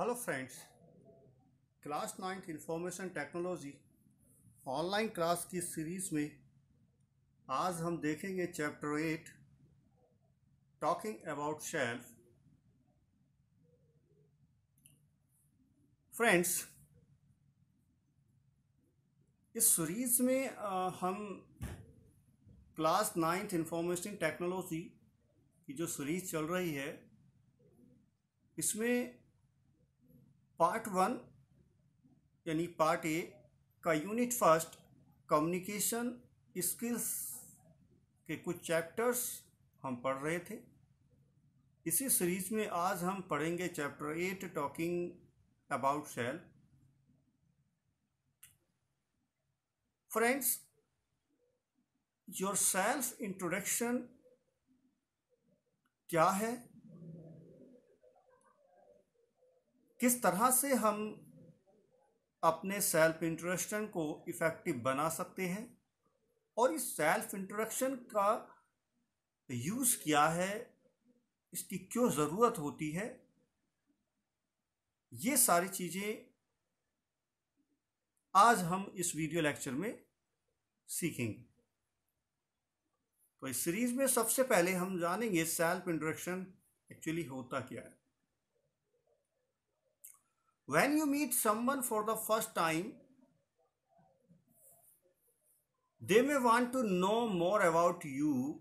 Hello friends class ninth information technology online class की series में आज हम देखेंगे chapter eight talking about self friends इस सीरीज़ में आ, हम क्लास नाइन्थ इंफॉर्मेशन टेक्नोलॉजी की जो सीरीज़ चल रही है इसमें पार्ट वन यानी पार्ट ए का यूनिट फर्स्ट कम्युनिकेशन स्किल्स के कुछ चैप्टर्स हम पढ़ रहे थे इसी सीरीज में आज हम पढ़ेंगे chapter eight talking about self friends your self introduction क्या है किस तरह से हम अपने सेल्फ इंट्रोडक्शन को इफ़ेक्टिव बना सकते हैं और इस सेल्फ इंट्रोडक्शन का यूज़ क्या है इसकी क्यों ज़रूरत होती है ये सारी चीज़ें आज हम इस वीडियो लेक्चर में सीखेंगे तो इस सीरीज़ में सबसे पहले हम जानेंगे सेल्फ इंट्रोडक्शन एक्चुअली होता क्या है when you meet someone for the first time they may want to know more about you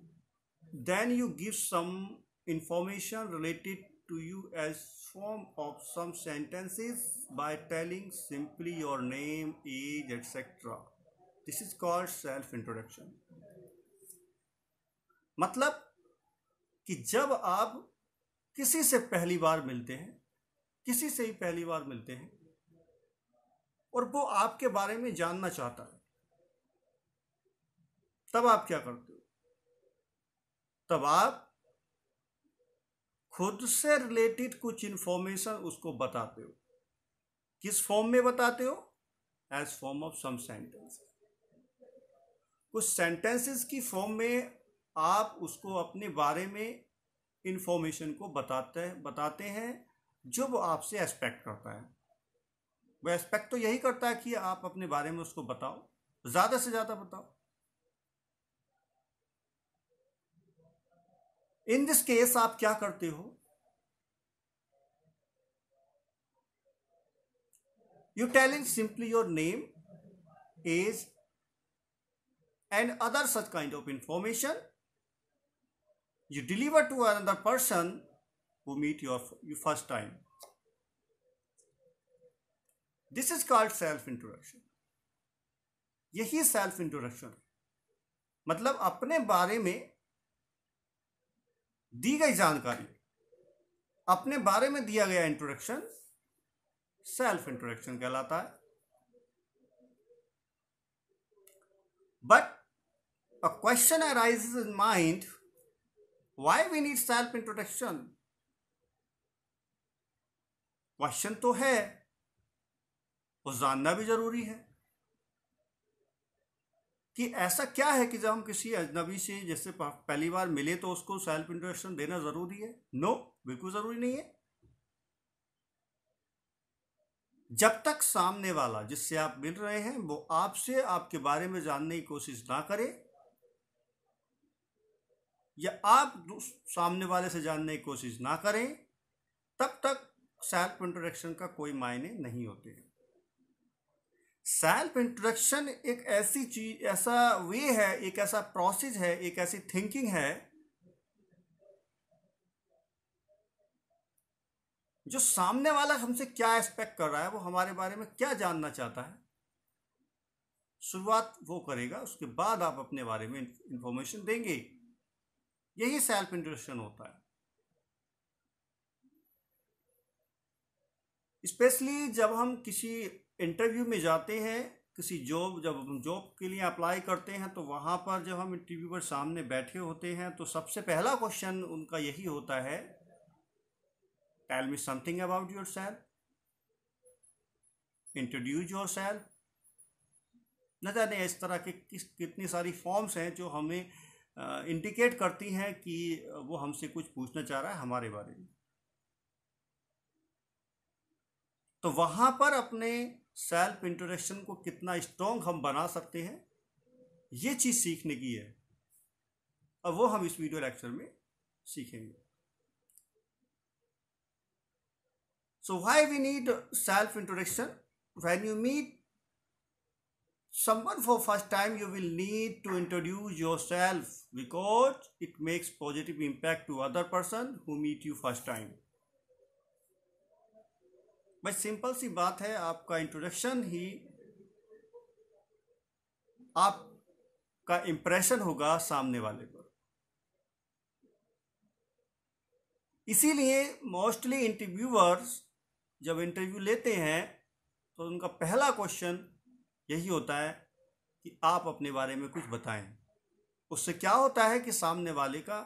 then you give some information related to you as form of some sentences by telling simply your name age etc this is called self introduction मतलब कि जब आप किसी से पहली बार मिलते हैं किसी से ही पहली बार मिलते हैं और वो आपके बारे में जानना चाहता है तब आप क्या करते हो तब आप खुद से रिलेटेड कुछ इंफॉर्मेशन उसको बताते हो किस फॉर्म में बताते हो as form of some sentence कुछ सेंटेंसेस की फॉर्म में आप उसको अपने बारे में इंफॉर्मेशन को बताते हैं बताते हैं जो वो आपसे एक्सपेक्ट करता है वो एक्सपेक्ट तो यही करता है कि आप अपने बारे में उसको बताओ ज्यादा से ज्यादा बताओ इन दिस केस आप क्या करते हो you telling simply your name age and other such kind of information you deliver to another person who meet your, your first time. This is called self introduction यही self introduction मतलब अपने बारे में दी गई जानकारी अपने बारे में दिया गया इंट्रोडक्शन सेल्फ इंट्रोडक्शन कहलाता है but a question arise in mind why we need self introduction question तो है वो जानना भी जरूरी है कि ऐसा क्या है कि जब हम किसी अजनबी से जैसे पहली बार मिले तो उसको सेल्फ इंट्रोडक्शन देना जरूरी है नो बिल्कुल जरूरी नहीं है जब तक सामने वाला जिससे आप मिल रहे हैं वो आपसे आपके बारे में जानने की कोशिश ना करे या आप सामने वाले से जानने की कोशिश ना करें तब तक सेल्फ इंट्रोडक्शन का कोई मायने नहीं होते हैं सेल्फ इंट्रोडक्शन एक ऐसी चीज ऐसा वे है एक ऐसा प्रोसेस है एक ऐसी थिंकिंग है जो सामने वाला हमसे क्या एक्सपेक्ट कर रहा है वो हमारे बारे में क्या जानना चाहता है शुरुआत वो करेगा उसके बाद आप अपने बारे में इंफॉर्मेशन देंगे यही सेल्फ इंट्रोडक्शन होता है स्पेशली जब हम किसी इंटरव्यू में जाते हैं किसी जॉब जब हम जॉब के लिए अप्लाई करते हैं तो वहाँ पर जब हम इंटरव्यू पर सामने बैठे होते हैं तो सबसे पहला क्वेश्चन उनका यही होता है tell me something about your self introduce your self न जाने इस तरह के किस कितनी सारी फॉर्म्स हैं जो हमें इंडिकेट करती हैं कि वो हमसे कुछ पूछना चाह रहा है हमारे बारे में तो वहां पर अपने सेल्फ इंट्रोडक्शन को कितना स्ट्रोंग हम बना सकते हैं ये चीज सीखने की है अब वो हम इस वीडियो लेक्चर में सीखेंगे so why we need self introduction when you meet someone for first time you will need to introduce your self because it makes positive impact to other person who meet you first time भाई simple सी बात है आपका introduction ही आपका impression होगा सामने वाले पर इसीलिए मोस्टली इंटरव्यूअर्स जब इंटरव्यू लेते हैं तो उनका पहला क्वेश्चन यही होता है कि आप अपने बारे में कुछ बताएं उससे क्या होता है कि सामने वाले का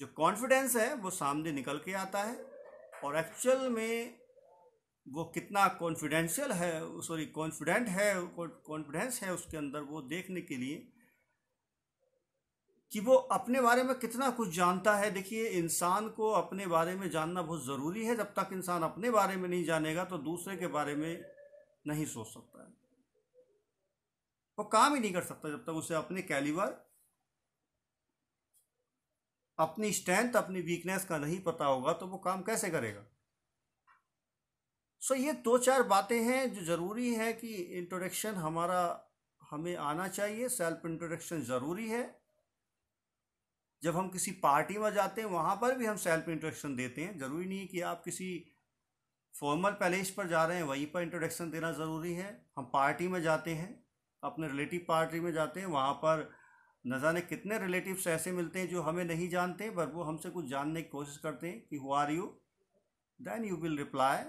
जो कॉन्फिडेंस है वो सामने निकल के आता है और एक्चुअल में वो कितना कॉन्फिडेंशियल है सॉरी कॉन्फिडेंट है कॉन्फिडेंस है उसके अंदर वो देखने के लिए कि वो अपने बारे में कितना कुछ जानता है देखिए इंसान को अपने बारे में जानना बहुत ज़रूरी है जब तक इंसान अपने बारे में नहीं जानेगा तो दूसरे के बारे में नहीं सोच सकता है वो काम ही नहीं कर सकता जब तक उसे अपने कैलिवर अपनी स्ट्रेंथ अपनी वीकनेस का नहीं पता होगा तो वो काम कैसे करेगा सो ये दो चार बातें हैं जो ज़रूरी है कि इंट्रोडक्शन हमारा हमें आना चाहिए सेल्फ इंट्रोडक्शन ज़रूरी है जब हम किसी पार्टी में जाते हैं वहाँ पर भी हम सेल्फ इंट्रोडक्शन देते हैं ज़रूरी नहीं है कि आप किसी फॉर्मल पैलेस पर जा रहे हैं वहीं पर इंट्रोडक्शन देना ज़रूरी है हम पार्टी में जाते हैं अपने रिलेटिव पार्टी में जाते हैं वहाँ पर न जाने कितने रिलेटिव्स ऐसे मिलते हैं जो हमें नहीं जानते पर वो हमसे कुछ जानने की कोशिश करते हैं कि who are you then you will reply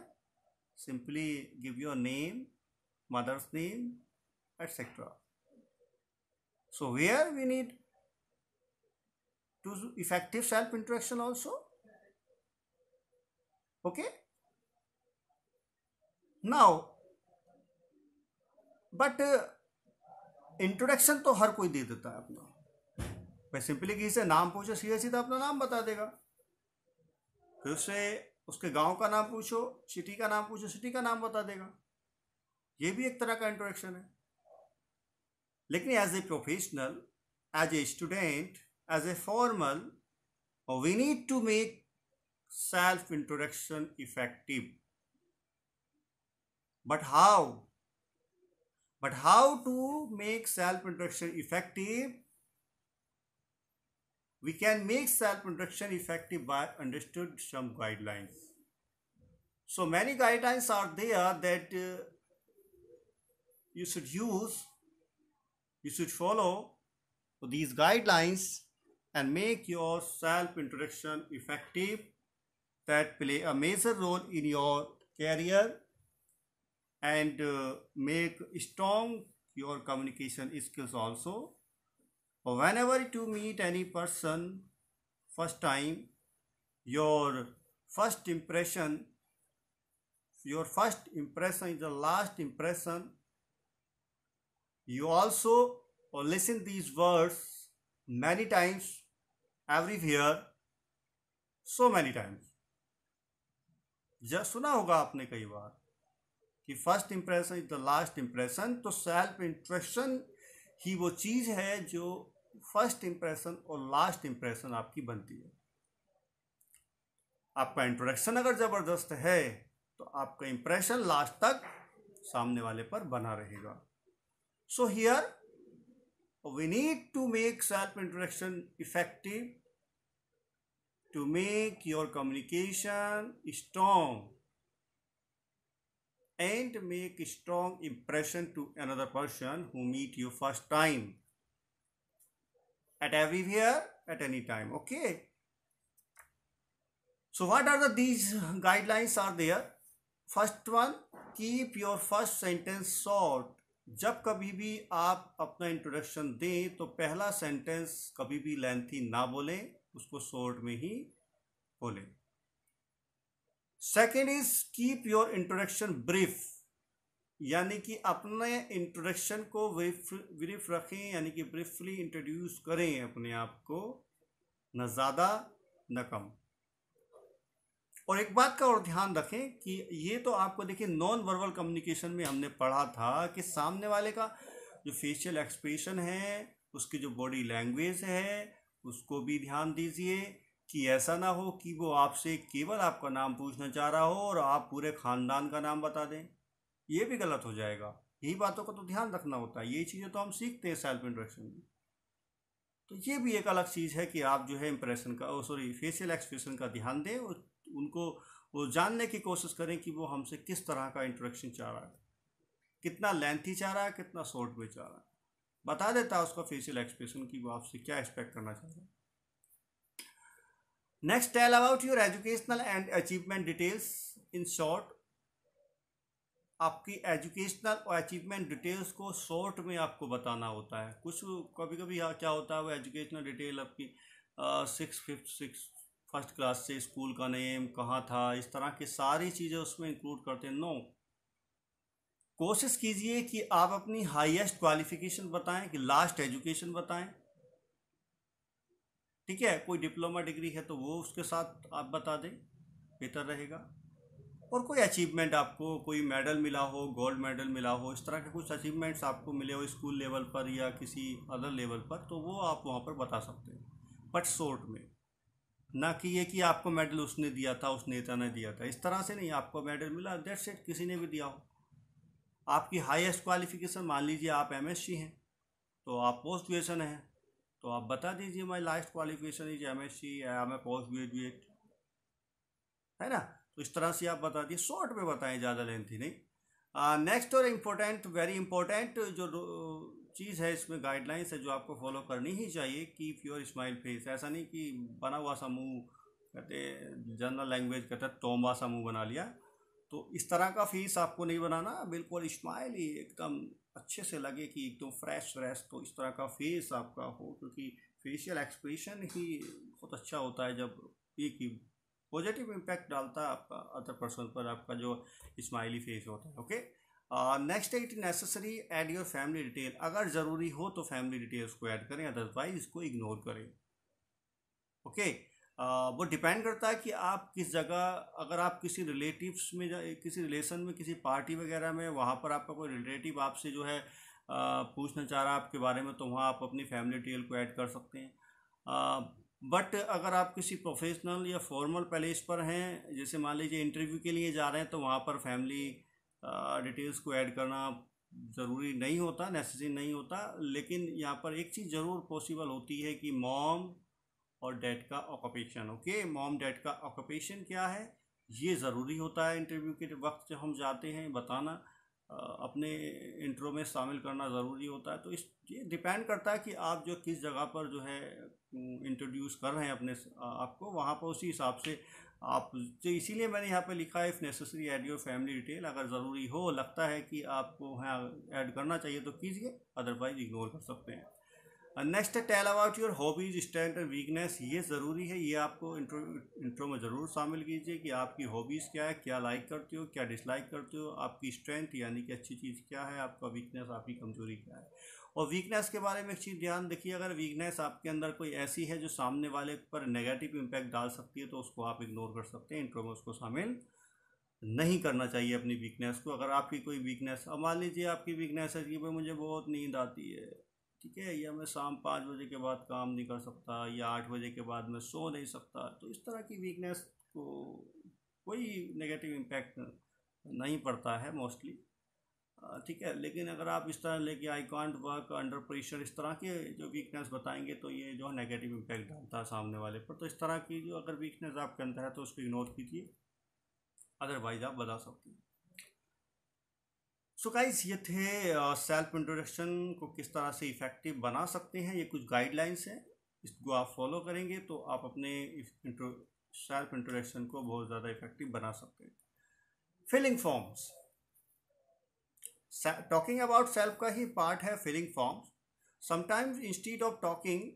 simply give your name mother's name etc so here we need to effective self interaction also okay now but introduction तो हर कोई दे देता है अपना मैं सिंपली किसी से नाम पूछे सीधे सीधा अपना नाम बता देगा फिर उससे उसके गांव का नाम पूछो सिटी का नाम पूछो सिटी का नाम बता देगा ये भी एक तरह का इंट्रोडक्शन है लेकिन as a professional as a student as a formal we need to make self introduction effective but how but how to make self introduction effective We can make self-introduction effective by understood some guidelines. So many guidelines are there that uh, you should use, you should follow these guidelines and make your self-introduction effective that play a major role in your career and uh, make strong your communication skills also whenever to meet any person first time your first impression your first impression is the last impression you also listen these words many times everywhere so many times जब सुना होगा आपने कई बार कि first impression is the last impression तो self introduction ही वो चीज़ है जो फर्स्ट इम्प्रेशन और लास्ट इम्प्रेशन आपकी बनती है आपका इंट्रोडक्शन अगर ज़बरदस्त है तो आपका इम्प्रेशन लास्ट तक सामने वाले पर बना रहेगा so here we need to make self introduction effective to make your communication strong and make strong impression to another person who meet you first time at everywhere at any time okay so what are the these guidelines are there first one keep your first sentence short जब कभी भी आप अपना introduction दें तो पहला sentence कभी भी लेंथी ना बोलें उसको शॉर्ट में ही बोलें second is keep your introduction brief यानी कि अपने इंट्रोडक्शन को ब्रीफ रखें यानी कि ब्रीफली इंट्रोड्यूस करें अपने आप को न ज़्यादा न कम और एक बात का और ध्यान रखें कि ये तो आपको देखिए नॉन वर्बल कम्युनिकेशन में हमने पढ़ा था कि सामने वाले का जो फेशियल एक्सप्रेशन है उसकी जो बॉडी लैंग्वेज है उसको भी ध्यान दीजिए कि ऐसा ना हो कि वो आपसे केवल आपका नाम पूछना चाह रहा हो और आप पूरे ख़ानदान का नाम बता दें ये भी गलत हो जाएगा यही बातों का तो ध्यान रखना होता है ये चीज़ें तो हम सीखते हैं सेल्फ इंट्रोडक्शन में तो ये भी एक अलग चीज़ है कि आप जो है इम्प्रेशन का सॉरी फेशियल एक्सप्रेशन का ध्यान दें और उनको वो जानने की कोशिश करें कि वो हमसे किस तरह का इंट्रोडक्शन चाह रहा है कितना लेंथी चाह रहा है कितना शॉर्ट में चाह रहा है बता देता है उसका फेशियल एक्सप्रेशन कि वो आपसे क्या एक्सपेक्ट करना चाह रहा है next tell about your educational and achievement details in short आपकी एजुकेशनल और अचीवमेंट डिटेल्स को शॉर्ट में आपको बताना होता है कुछ कभी कभी हाँ, क्या होता है वो एजुकेशनल डिटेल आपकी six fifth six first class से स्कूल का नेम कहाँ था इस तरह की सारी चीज़ें उसमें इंक्लूड करते हैं नो कोशिश कीजिए कि आप अपनी हाईएस्ट क्वालिफिकेशन बताएं कि लास्ट एजुकेशन बताएं ठीक है कोई डिप्लोमा डिग्री है तो वो उसके साथ आप बता दें बेहतर रहेगा और कोई अचीवमेंट आपको कोई मेडल मिला हो गोल्ड मेडल मिला हो इस तरह के कुछ अचीवमेंट्स आपको मिले हो स्कूल लेवल पर या किसी अदर लेवल पर तो वो आप वहाँ पर बता सकते हैं बट शॉर्ट में ना कि ये कि आपको मेडल उसने दिया था उस नेता ने दिया था इस तरह से नहीं आपको मेडल मिला डेट सेट किसी ने भी दिया हो आपकी हाईएस्ट क्वालिफिकेशन मान लीजिए आप एमएससी हैं तो आप पोस्ट ग्रेजुएशन हैं तो आप बता दीजिए my last qualification is M S C या मैं पोस्ट ग्रेजुएट है ना तो इस तरह से आप बता दिए शॉर्ट में बताएं ज़्यादा लेंथी नहीं नेक्स्ट और इम्पोर्टेंट वेरी इंपॉर्टेंट जो चीज़ है इसमें गाइडलाइंस है जो आपको फॉलो करनी ही चाहिए कीप योर स्माइल फेस ऐसा नहीं कि बना हुआ सा मुँह कहते जनरल लैंग्वेज कहते तोम्बा सा मुँह बना लिया तो इस तरह का फेस आपको नहीं बनाना बिल्कुल स्माइल ही एकदम अच्छे से लगे कि एकदम फ्रेश फ्रेश तो इस तरह का फेस आपका हो क्योंकि फेशियल एक्सप्रेशन ही बहुत अच्छा होता है जब एक ही पॉजिटिव इम्पैक्ट डालता है आपका अदर पर्सन पर आपका जो स्माइली फेस होता है ओके नेक्स्ट uh, है it necessary add your family detail अगर ज़रूरी हो तो फैमिली डिटेल्स को ऐड करें अदरवाइज इसको इग्नोर करें ओके okay? uh, वो डिपेंड करता है कि आप किस जगह अगर आप किसी रिलेटिव्स में किसी रिलेशन में किसी पार्टी वगैरह में वहाँ पर आपका कोई रिलेटिव आपसे जो है uh, पूछना चाह रहा है आपके बारे में तो वहाँ आप अपनी फैमिली डिटेल को ऐड कर सकते हैं uh, बट अगर आप किसी प्रोफेशनल या फॉर्मल पैलेस पर हैं जैसे मान लीजिए इंटरव्यू के लिए जा रहे हैं तो वहाँ पर फैमिली डिटेल्स को ऐड करना ज़रूरी नहीं होता नेसेसरी नहीं होता लेकिन यहाँ पर एक चीज़ ज़रूर पॉसिबल होती है कि मॉम और डैड का ऑक्यूपेशन ओके मॉम डैड का ऑक्यूपेशन क्या है ये ज़रूरी होता है इंटरव्यू के वक्त जब हम जाते हैं बताना अपने इंट्रो में शामिल करना ज़रूरी होता है तो इस ये डिपेंड करता है कि आप जो किस जगह पर जो है इंट्रोड्यूस कर रहे हैं अपने आपको वहाँ पर उसी हिसाब से आप तो इसीलिए मैंने यहाँ पे लिखा है if necessary add your family detail अगर ज़रूरी हो लगता है कि आपको हाँ ऐड करना चाहिए तो कीजिए अदरवाइज इग्नोर कर सकते हैं next tell about your hobbies strength and weakness ये ज़रूरी है ये आपको इंट्रो इंट्रो में ज़रूर शामिल कीजिए कि आपकी हॉबीज़ क्या है क्या लाइक करते हो क्या डिसलाइक करते हो आपकी स्ट्रेंथ यानी कि अच्छी चीज़ क्या है आपका वीकनेस आपकी कमजोरी क्या है और वीकनेस के बारे में एक चीज़ ध्यान देखिए अगर वीकनेस आपके अंदर कोई ऐसी है जो सामने वाले पर नेगेटिव इम्पैक्ट डाल सकती है तो उसको आप इग्नोर कर सकते हैं इंट्रो में उसको शामिल नहीं करना चाहिए अपनी वीकनेस को अगर आपकी कोई वीकनेस अब मान लीजिए आपकी वीकनेस है कि भाई मुझे बहुत नींद आती है ठीक है या मैं शाम पाँच बजे के बाद काम नहीं कर सकता या आठ बजे के बाद मैं सो नहीं सकता तो इस तरह की वीकनेस को कोई नेगेटिव इम्पैक्ट नहीं पड़ता है मोस्टली ठीक है लेकिन अगर आप इस तरह लेके I can't work under pressure इस तरह के जो वीकनेस बताएंगे तो ये जो है नेगेटिव इम्पैक्ट डालता है सामने वाले पर तो इस तरह की जो अगर वीकनेस आपके अंदर है तो उसको इग्नोर कीजिए अदरवाइज आप बता सकते हैं सो so गाइज ये थे सेल्फ uh, इंट्रोडक्शन को किस तरह से इफ़ेक्टिव बना सकते हैं ये कुछ गाइडलाइंस हैं इसको आप फॉलो करेंगे तो आप अपने सेल्फ इंट्रोडक्शन को बहुत ज़्यादा इफेक्टिव बना सकते हैं filling forms talking about self का ही पार्ट है filling forms sometimes instead of talking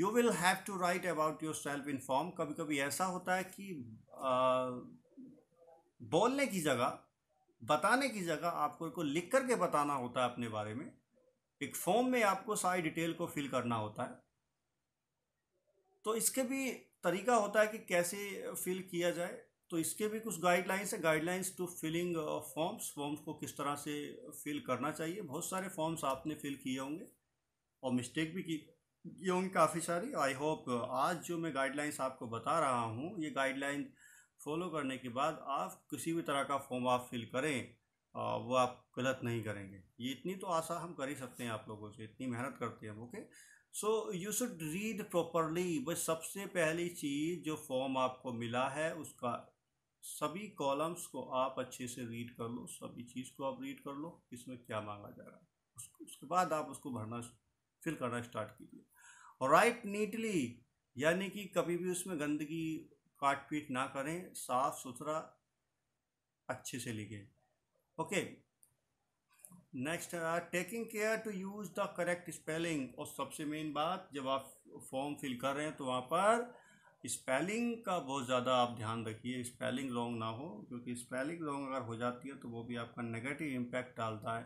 you will have to write about your yourself in form कभी कभी ऐसा होता है कि uh, बोलने की जगह बताने की जगह आपको को लिख करके बताना होता है अपने बारे में एक फॉर्म में आपको सारी डिटेल को फिल करना होता है तो इसके भी तरीका होता है कि कैसे फिल किया जाए तो इसके भी कुछ गाइडलाइंस है guidelines to filling forms forms को किस तरह से फिल करना चाहिए बहुत सारे फॉर्म्स आपने फिल किए होंगे और मिस्टेक भी की ये होंगी काफ़ी सारी आई होप आज जो मैं गाइडलाइंस आपको बता रहा हूँ ये गाइडलाइन फॉलो करने के बाद आप किसी भी तरह का फॉर्म आप फिल करें वो आप गलत नहीं करेंगे ये इतनी तो आशा हम कर ही सकते हैं आप लोगों से इतनी मेहनत करते हैं okay so you should read properly बस सबसे पहली चीज़ जो फॉर्म आपको मिला है उसका सभी कॉलम्स को आप अच्छे से रीड कर लो सभी चीज़ को आप रीड कर लो इसमें क्या मांगा जा रहा है उसको उसके बाद आप उसको भरना फिल करना स्टार्ट कीजिए और राइट नीटली यानी कि कभी भी उसमें गंदगी काट पीट ना करें साफ सुथरा अच्छे से लिखें okay next taking care to use the correct spelling और सबसे मेन बात जब आप फॉर्म फिल कर रहे हैं तो वहाँ पर स्पेलिंग का बहुत ज़्यादा आप ध्यान रखिए स्पेलिंग लॉन्ग ना हो क्योंकि स्पेलिंग लॉन्ग अगर हो जाती है तो वो भी आपका नेगेटिव इम्पैक्ट डालता है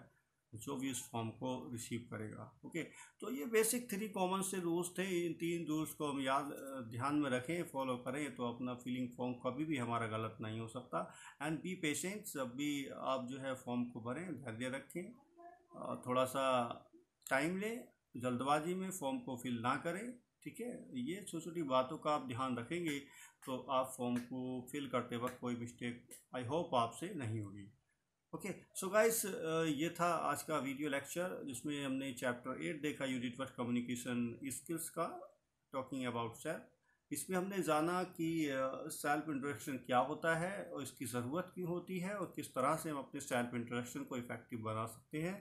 जो भी इस फॉर्म को रिसीव करेगा ओके तो ये बेसिक थ्री कॉमन से रूल्स थे इन तीन रूल्स को हम याद ध्यान में रखें फॉलो करें तो अपना फिलिंग फॉर्म कभी भी हमारा गलत नहीं हो सकता एंड बी पेशेंट जब भी आप जो है फॉर्म को भरें धैर्य रखें थोड़ा सा टाइम लें जल्दबाजी में फॉर्म को फिल ना करें ठीक है ये छोटी छोटी बातों का आप ध्यान रखेंगे तो आप फॉर्म को फिल करते वक्त कोई मिस्टेक आई होप आपसे नहीं होगी ओके सो गाइस ये था आज का वीडियो लेक्चर जिसमें हमने चैप्टर एट देखा यूनिट वर्क कम्युनिकेशन स्किल्स का टॉकिंग अबाउट सेल्फ इसमें हमने जाना कि सेल्फ uh, इंट्रोडक्शन क्या होता है और इसकी ज़रूरत क्यों होती है और किस तरह से हम अपने सेल्फ इंट्रोडक्शन को इफ़ेक्टिव बना सकते हैं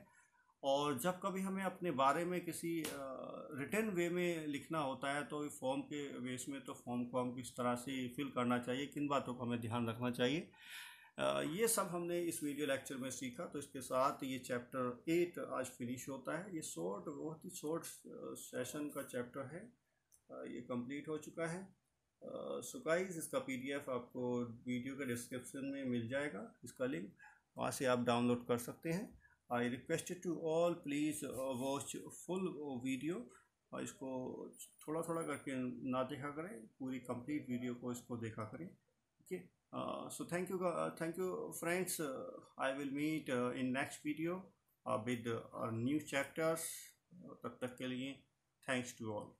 और जब कभी हमें अपने बारे में किसी रिटर्न uh, वे में लिखना होता है तो फॉर्म के बेस में तो फॉर्म को हम किस तरह से फिल करना चाहिए किन बातों का हमें ध्यान रखना चाहिए ये सब हमने इस वीडियो लेक्चर में सीखा तो इसके साथ ये चैप्टर एट आज फिनिश होता है ये शॉर्ट बहुत ही शॉर्ट सेशन का चैप्टर है ये कंप्लीट हो चुका है सुकाइज इसका पीडीएफ आपको वीडियो के डिस्क्रिप्शन में मिल जाएगा इसका लिंक वहाँ से आप डाउनलोड कर सकते हैं I request to all please watch full video और इसको थोड़ा थोड़ा करके ना देखा करें पूरी कंप्लीट वीडियो को इसको देखा करें ठीक है Uh, so thank you uh, thank you friends uh, i will meet in next video with new chapters तब तक thanks to all.